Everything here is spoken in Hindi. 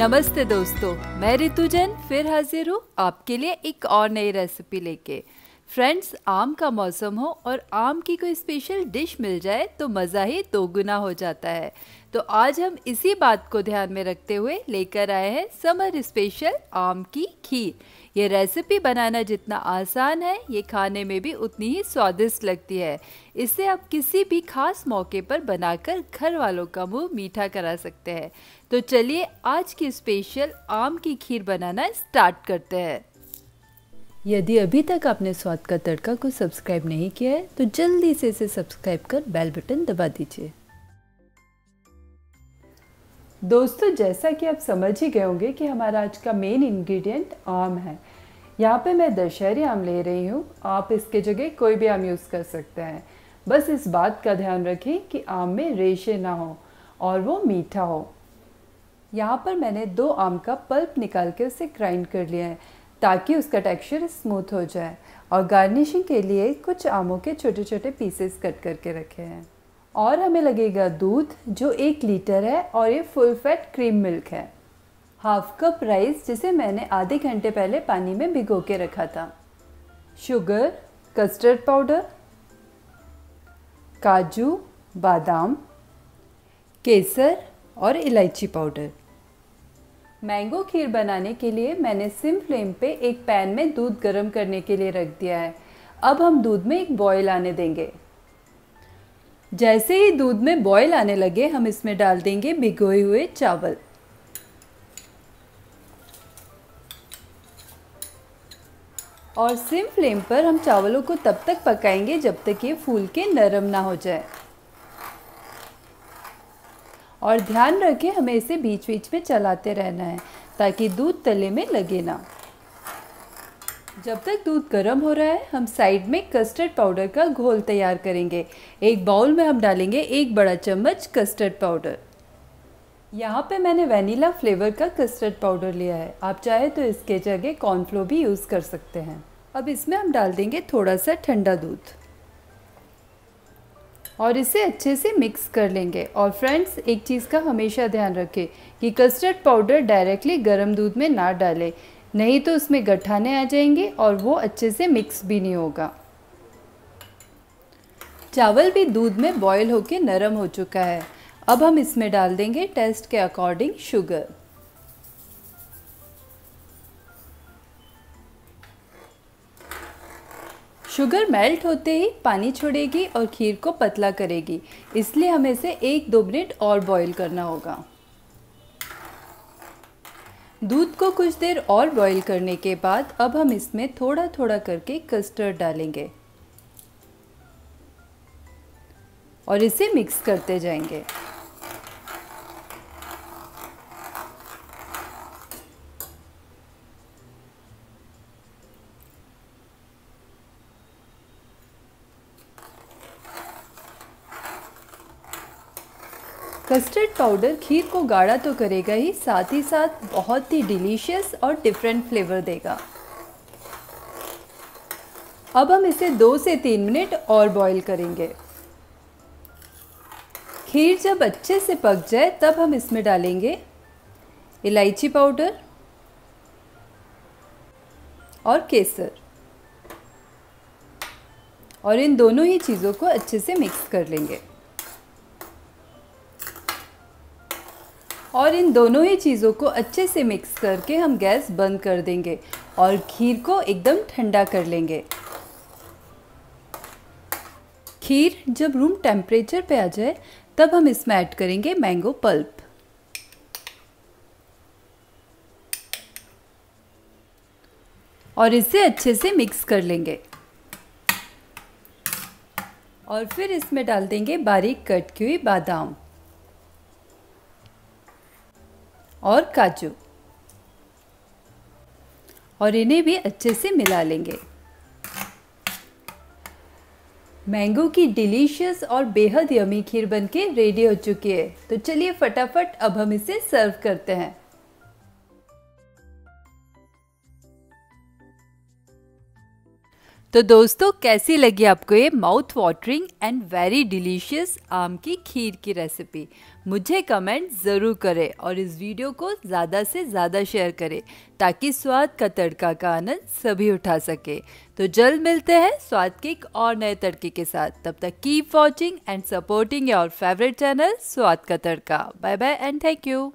नमस्ते दोस्तों मैं ऋतुजन फिर हाजिर हूँ आपके लिए एक और नई रेसिपी लेके फ्रेंड्स आम का मौसम हो और आम की कोई स्पेशल डिश मिल जाए तो मज़ा ही दोगुना हो जाता है तो आज हम इसी बात को ध्यान में रखते हुए लेकर आए हैं समर स्पेशल आम की खीर ये रेसिपी बनाना जितना आसान है ये खाने में भी उतनी ही स्वादिष्ट लगती है इसे आप किसी भी खास मौके पर बनाकर घर वालों का मुंह मीठा करा सकते हैं तो चलिए आज की स्पेशल आम की खीर बनाना स्टार्ट करते हैं यदि अभी तक आपने स्वाद का तड़का को सब्सक्राइब नहीं किया है तो जल्दी से इसे सब्सक्राइब कर बेल बटन दबा दीजिए दोस्तों जैसा कि आप समझ ही गए होंगे कि हमारा आज का मेन इंग्रेडिएंट आम है यहाँ पे मैं दशहरी आम ले रही हूँ आप इसके जगह कोई भी आम यूज़ कर सकते हैं बस इस बात का ध्यान रखें कि आम में रेशे ना हो और वो मीठा हो यहाँ पर मैंने दो आम का पल्प निकाल के उसे ग्राइंड कर लिया है ताकि उसका टेक्सचर स्मूथ हो जाए और गार्निशिंग के लिए कुछ आमों के छोटे छोटे पीसेस कट करके रखे हैं और हमें लगेगा दूध जो एक लीटर है और ये फुल फैट क्रीम मिल्क है हाफ कप राइस जिसे मैंने आधे घंटे पहले पानी में भिगो के रखा था शुगर कस्टर्ड पाउडर काजू बादाम केसर और इलायची पाउडर मैंगो खीर बनाने के लिए मैंने सिम फ्लेम पे एक पैन में दूध गर्म करने के लिए रख दिया है अब हम दूध में एक बॉयल आने देंगे जैसे ही दूध में बॉईल आने लगे हम इसमें डाल देंगे भिगोए हुए चावल और सिम फ्लेम पर हम चावलों को तब तक पकाएंगे जब तक ये फूल के नरम ना हो जाए और ध्यान रखें हमें इसे बीच बीच में चलाते रहना है ताकि दूध तले में लगे ना जब तक दूध गर्म हो रहा है हम साइड में कस्टर्ड पाउडर का घोल तैयार करेंगे एक बाउल में हम डालेंगे एक बड़ा चम्मच कस्टर्ड पाउडर यहाँ पे मैंने वेनिला फ्लेवर का कस्टर्ड पाउडर लिया है आप चाहे तो इसके जगह कॉर्नफ्लो भी यूज़ कर सकते हैं अब इसमें हम डाल देंगे थोड़ा सा ठंडा दूध और इसे अच्छे से मिक्स कर लेंगे और फ्रेंड्स एक चीज़ का हमेशा ध्यान रखें कि कस्टर्ड पाउडर डायरेक्टली गर्म दूध में ना डालें नहीं तो उसमें गठाने आ जाएंगे और वो अच्छे से मिक्स भी नहीं होगा चावल भी दूध में बॉयल होकर नरम हो चुका है अब हम इसमें डाल देंगे टेस्ट के अकॉर्डिंग शुगर शुगर मेल्ट होते ही पानी छोड़ेगी और खीर को पतला करेगी इसलिए हमें इसे एक दो मिनट और बॉईल करना होगा दूध को कुछ देर और बॉईल करने के बाद अब हम इसमें थोड़ा थोड़ा करके कस्टर्ड डालेंगे और इसे मिक्स करते जाएंगे कस्टर्ड पाउडर खीर को गाढ़ा तो करेगा ही साथ ही साथ बहुत ही डिलीशियस और डिफरेंट फ्लेवर देगा अब हम इसे दो से तीन मिनट और बॉईल करेंगे खीर जब अच्छे से पक जाए तब हम इसमें डालेंगे इलायची पाउडर और केसर और इन दोनों ही चीज़ों को अच्छे से मिक्स कर लेंगे और इन दोनों ही चीज़ों को अच्छे से मिक्स करके हम गैस बंद कर देंगे और खीर को एकदम ठंडा कर लेंगे खीर जब रूम टेम्परेचर पे आ जाए तब हम इसमें ऐड करेंगे मैंगो पल्प और इसे अच्छे से मिक्स कर लेंगे और फिर इसमें डाल देंगे बारीक कट की हुई बादाम और काजू और इन्हें भी अच्छे से मिला लेंगे मैंगो की डिलीशियस और बेहद यमी खीर बनके रेडी हो चुकी है तो चलिए फटाफट अब हम इसे सर्व करते हैं तो दोस्तों कैसी लगी आपको ये mouth watering and very delicious आम की खीर की रेसिपी मुझे कमेंट ज़रूर करें और इस वीडियो को ज़्यादा से ज़्यादा शेयर करें ताकि स्वाद का तड़का का आनंद सभी उठा सके तो जल्द मिलते हैं स्वाद के एक और नए तड़के के साथ तब तक keep watching and supporting your favourite channel स्वाद का तड़का bye bye and thank you